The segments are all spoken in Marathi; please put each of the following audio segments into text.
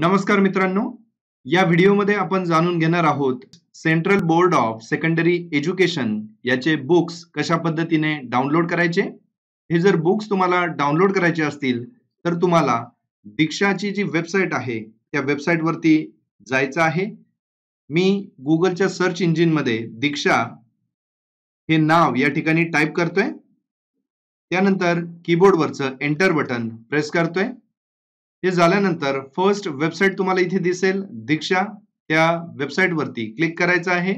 नमस्कार मित्रांनो या व्हिडिओमध्ये आपण जाणून घेणार आहोत central board of secondary education याचे बुक्स कशा पद्धतीने डाउनलोड करायचे हे जर बुक्स तुम्हाला डाउनलोड करायचे असतील तर तुम्हाला दीक्षाची जी वेबसाईट आहे त्या वेबसाईटवरती जायचं आहे मी गुगलच्या सर्च इंजिनमध्ये दीक्षा हे नाव या ठिकाणी टाईप करतोय त्यानंतर कीबोर्डवरचं एंटर बटन प्रेस करतोय हे झाल्यानंतर फर्स्ट वेबसाईट तुम्हाला इथे दिसेल दीक्षा त्या वरती क्लिक करायचं आहे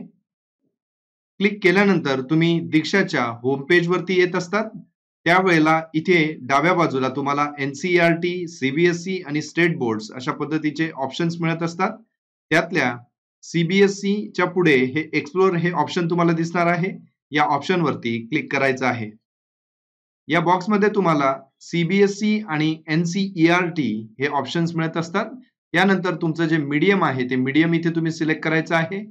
क्लिक केल्यानंतर तुम्ही दीक्षाच्या होम वरती येत असतात त्यावेळेला इथे डाव्या बाजूला तुम्हाला N C R T CBSE आणि स्टेट बोर्ड्स अशा पद्धतीचे ऑप्शन्स मिळत असतात त्यातल्या सीबीएसईच्या e पुढे हे एक्सप्लोर हे ऑप्शन तुम्हाला दिसणार आहे या ऑप्शनवरती क्लिक करायचं आहे या बॉक्समध्ये तुम्हाला सीबीएसई e आणि एन e हे ऑप्शन्स मिळत असतात यानंतर तुमचं जे मीडियम आहे ते मीडियम इथे तुम्ही सिलेक्ट करायचं आहे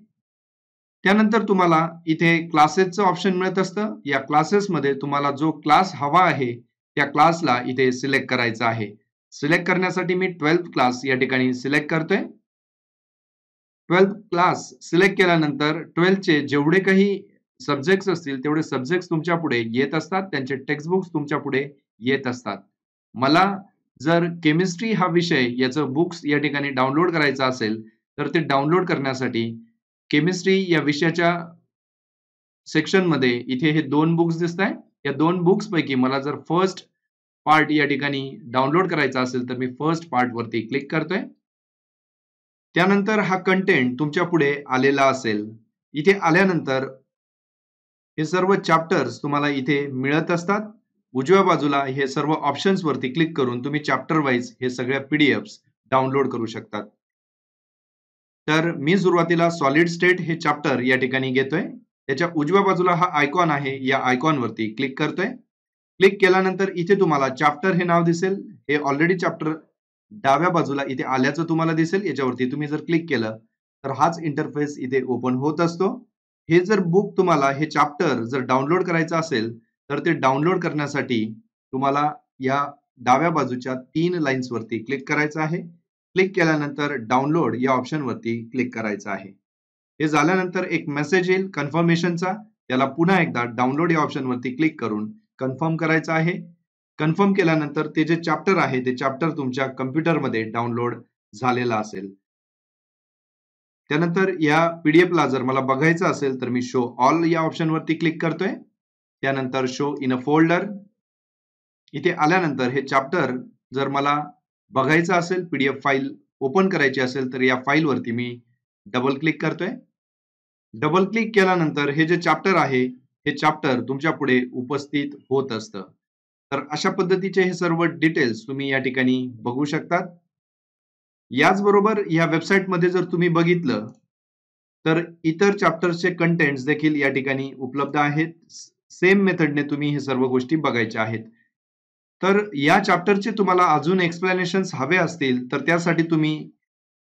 त्यानंतर तुम्हाला इथे क्लासेसचं ऑप्शन मिळत असतं या क्लासेसमध्ये तुम्हाला जो क्लास हवा आहे त्या क्लासला इथे सिलेक्ट करायचा आहे सिलेक्ट करण्यासाठी मी ट्वेल्थ क्लास या ठिकाणी सिलेक्ट करतोय ट्वेल्थ क्लास सिलेक्ट केल्यानंतर ट्वेल्थचे जेवढे काही सब्जेक्ट्स असतील तेवढे सब्जेक्ट्स तुमच्या पुढे येत असतात त्यांचे टेक्स्टबुक्स तुमच्या पुढे येत असतात मला जर केमिस्ट्री हा विषय याचं बुक्स या ठिकाणी डाउनलोड करायचा असेल तर ते डाउनलोड करण्यासाठी केमिस्ट्री या विषयाच्या सेक्शनमध्ये इथे हे दोन बुक्स दिसत आहे या दोन बुक्स पैकी मला जर फर्स्ट पार्ट या ठिकाणी डाउनलोड करायचा असेल तर मी फर्स्ट पार्ट वरती क्लिक करतोय त्यानंतर हा कंटेंट तुमच्या पुढे आलेला असेल इथे आल्यानंतर हे सर्व चॅप्टर्स तुम्हाला इथे मिळत असतात उजव्या बाजूला हे सर्व ऑप्शन्स वरती क्लिक करून तुम्ही चॅप्टर वाईज हे सगळ्या पीडीएफ डाउनलोड करू शकतात तर मी सुरुवातीला सॉलिड स्टेट हे चॅप्टर या ठिकाणी घेतोय त्याच्या उजव्या बाजूला हा आयकॉन आहे या आयकॉनवरती क्लिक करतोय क्लिक केल्यानंतर इथे तुम्हाला चॅप्टर हे नाव दिसेल हे ऑलरेडी चॅप्टर डाव्या बाजूला इथे आल्याचं तुम्हाला दिसेल याच्यावरती तुम्ही जर क्लिक केलं तर हाच इंटरफेस इथे ओपन होत असतो हे जर बुक तुम्हाला हे चॅप्टर जर डाउनलोड करायचं असेल तर ते डाउनलोड करण्यासाठी तुम्हाला या डाव्या बाजूच्या तीन लाईन्सवरती क्लिक करायचं आहे क्लिक केल्यानंतर डाउनलोड या ऑप्शनवरती क्लिक करायचं आहे हे झाल्यानंतर एक मेसेज येईल कन्फर्मेशनचा त्याला पुन्हा एकदा डाउनलोड या ऑप्शनवरती क्लिक करून कन्फर्म करायचं आहे कन्फर्म केल्यानंतर ते जे चॅप्टर आहे ते चॅप्टर तुमच्या कम्प्युटरमध्ये डाउनलोड झालेला असेल त्यानंतर या पीडीएफला जर मला बघायचं असेल तर मी शो ऑल या ऑप्शनवरती क्लिक करतोय त्यानंतर शो इन अ फोल्डर इथे आल्यानंतर हे चॅप्टर जर मला बघायचं असेल पीडीएफ फाईल ओपन करायची असेल तर या फाईलवरती मी डबल क्लिक करतोय डबल क्लिक केल्यानंतर हे जे चॅप्टर आहे हे चॅप्टर तुमच्या पुढे उपस्थित होत असतं तर अशा पद्धतीचे हे सर्व डिटेल्स तुम्ही या ठिकाणी बघू शकतात याचबरोबर या वेबसाईटमध्ये जर तुम्ही बघितलं तर इतर चॅप्टर्सचे कंटेंट्स देखील या ठिकाणी उपलब्ध आहेत सेम मेथडने तुम्ही हे सर्व गोष्टी बघायच्या आहेत तर या चॅप्टरचे तुम्हाला अजून एक्सप्लेनेशन्स हवे असतील तर त्यासाठी तुम्ही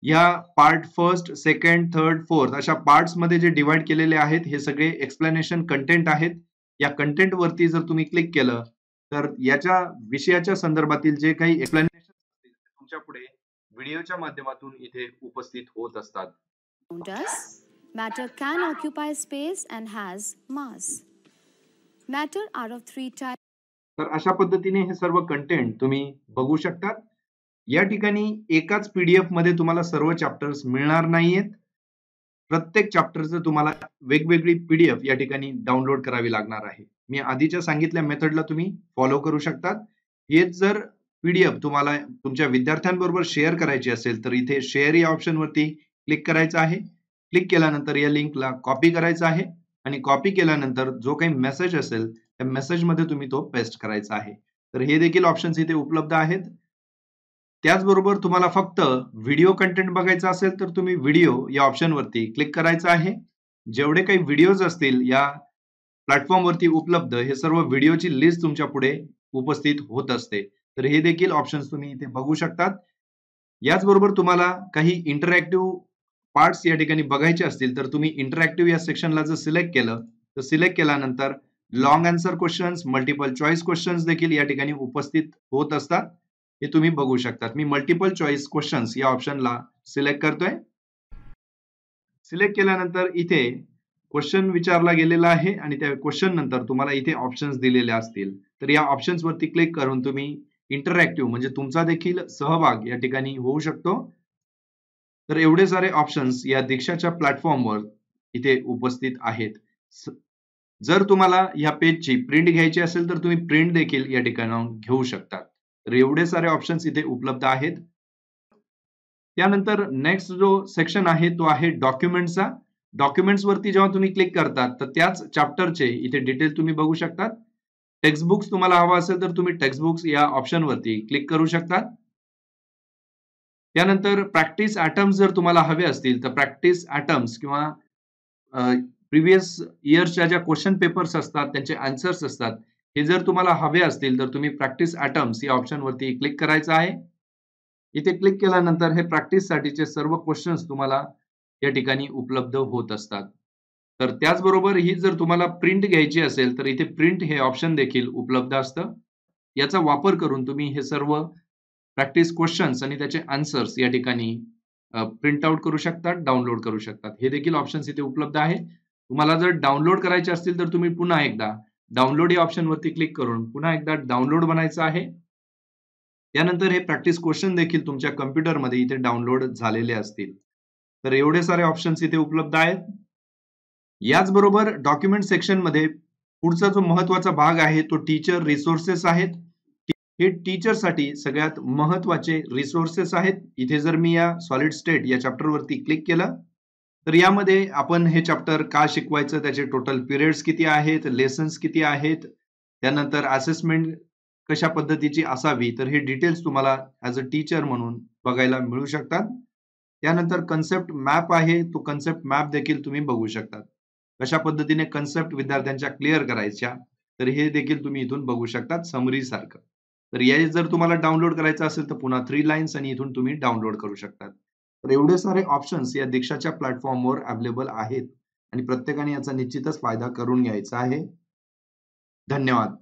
या part first second third fourth अशा मध्ये जे डिवाइड केलेले आहेत हे सगळे एक्सप्लेनेशन कंटेंट आहेत या कंटेंट वरती जर तुम्ही क्लिक केलं तर याच्या विषयाच्या संदर्भातील जे काही एक्सप्लेन व्हिडिओच्या माध्यमातून इथे उपस्थित होत असतात matter can occupy space and has mass. Matter are of three types. तर अशा पद्धतीने हे सर्व कंटेंट तुम्ही बघू शकता या ठिकाणी एकाच पीडीएफ मध्ये तुम्हाला सर्व चॅप्टर्स मिळणार नाहीयेत प्रत्येक चॅप्टरचं तुम्हाला वेगवेगळी पीडीएफ या ठिकाणी डाउनलोड करावी लागणार आहे मी आधीच्या सांगितल्या मेथडला तुम्ही फॉलो करू शकतात हेच जर पीडीएफ तुम्हाला तुमच्या विद्यार्थ्यांबरोबर शेअर करायची असेल तर इथे शेअर या ऑप्शनवरती क्लिक करायचं आहे क्लिक केल्यानंतर या लिंकला कॉपी करायचं आहे आणि कॉपी केल्यानंतर जो काही मेसेज असेल त्या मेसेजमध्ये तुम्ही तो पेस्ट करायचा आहे तर हे देखील ऑप्शन्स इथे उपलब्ध आहेत त्याचबरोबर तुम्हाला फक्त व्हिडिओ कंटेंट बघायचा असेल तर तुम्ही व्हिडिओ या ऑप्शनवरती क्लिक करायचं आहे जेवढे काही व्हिडिओज असतील या प्लॅटफॉर्मवरती उपलब्ध हे सर्व व्हिडिओची लिस्ट तुमच्या पुढे उपस्थित होत असते तर हे देखील ऑप्शन्स तुम्ही इथे बघू शकतात याचबरोबर तुम्हाला काही इंटरॅक्टिव्ह पार्ट्स या ठिकाणी बघायचे असतील तर तुम्ही इंटरॅक्टिव्ह या सेक्शनला जर सिलेक्ट केलं तर सिलेक्ट केल्यानंतर long answer questions multiple choice questions देखील या ठिकाणी उपस्थित होत असतात हे तुम्ही बघू शकतात मी मल्टिपल चॉईस क्वेश्चन्स या ऑप्शनला सिलेक्ट करतोय सिलेक्ट केल्यानंतर इथे क्वेश्चन विचारला गेलेला आहे आणि त्या क्वेश्चन नंतर तुम्हाला इथे ऑप्शन्स दिलेले असतील तर या ऑप्शन्सवरती क्लिक करून तुम्ही इंटरॅक्टिव्ह म्हणजे तुमचा देखील सहभाग या ठिकाणी होऊ शकतो तर एवढे सारे ऑप्शन्स या दीक्षाच्या प्लॅटफॉर्मवर इथे उपस्थित आहेत जर तुम्हाला या पेजची प्रिंट घ्यायची असेल तर तुम्ही प्रिंट देखील या ठिकाणाहून घेऊ शकता तर एवढे सारे ऑप्शन्स इथे उपलब्ध आहेत त्यानंतर नेक्स्ट जो सेक्शन आहे तो आहे डॉक्युमेंटचा डॉक्युमेंट्स वरती जेव्हा तुम्ही क्लिक करतात तर त्याच चॅप्टरचे इथे डिटेल तुम्ही बघू शकता टेक्स्टबुक्स तुम्हाला हवा असेल तर तुम्ही टेक्स्टबुक्स या ऑप्शनवरती क्लिक करू शकता त्यानंतर प्रॅक्टिस ॲटम्स जर तुम्हाला हवे असतील तर प्रॅक्टिस ॲटम्स किंवा प्रिव्हियस इयर्सच्या ज्या क्वेश्चन पेपर्स असतात त्यांचे आन्सर्स असतात हे जर तुम्हाला हवे असतील तर तुम्ही प्रॅक्टिस ॲटम्स या ऑप्शनवरती क्लिक करायचं आहे इथे क्लिक केल्यानंतर हे प्रॅक्टिससाठीचे सर्व क्वेश्चन्स तुम्हाला या ठिकाणी उपलब्ध होत असतात तर त्याचबरोबर ही जर तुम्हाला प्रिंट घ्यायची असेल तर इथे प्रिंट हे ऑप्शन देखील उपलब्ध असतं याचा वापर करून तुम्ही हे सर्व प्रॅक्टिस क्वेश्चन्स आणि त्याचे आन्सर्स या ठिकाणी प्रिंट आउट करू शकतात डाउनलोड करू शकतात हे देखील ऑप्शन्स इथे उपलब्ध आहे तुम्हाला जर डाउनलोड करायचे असतील तर तुम्ही पुन्हा एकदा डाउनलोड या ऑप्शनवरती क्लिक करून पुन्हा एकदा डाउनलोड बनायचं आहे त्यानंतर हे प्रॅक्टिस क्वेश्चन देखील तुमच्या कम्प्युटरमध्ये इथे डाउनलोड झालेले असतील तर एवढे सारे ऑप्शन्स इथे उपलब्ध आहेत याचबरोबर डॉक्युमेंट सेक्शनमध्ये पुढचा जो महत्वाचा भाग आहे तो टीचर रिसोर्सेस आहेत हे टीचरसाठी सगळ्यात महत्वाचे रिसोर्सेस आहेत इथे जर मी या सॉलिड स्टेट या चॅप्टरवरती क्लिक केलं तर यामध्ये आपण हे चॅप्टर का शिकवायचं त्याचे टोटल पिरियड्स किती आहेत लेसन्स किती आहेत त्यानंतर असेसमेंट कशा पद्धतीची असावी तर हे डिटेल्स तुम्हाला ऍज अ टीचर म्हणून बघायला मिळू शकतात त्यानंतर कन्सेप्ट मॅप आहे तो कन्सेप्ट मॅप देखील तुम्ही बघू शकतात कशा पद्धतीने कन्सेप्ट विद्यार्थ्यांच्या क्लिअर करायच्या तर हे देखील तुम्ही इथून बघू शकता समरी सारखं तर या जर तुम्हाला डाउनलोड करायचं असेल तर पुन्हा थ्री लाईन्स आणि इथून तुम्ही डाउनलोड करू शकता तर एवढे सारे ऑप्शन्स या दीक्षाच्या प्लॅटफॉर्मवर अवेलेबल आहेत आणि प्रत्येकाने याचा निश्चितच फायदा करून घ्यायचा आहे धन्यवाद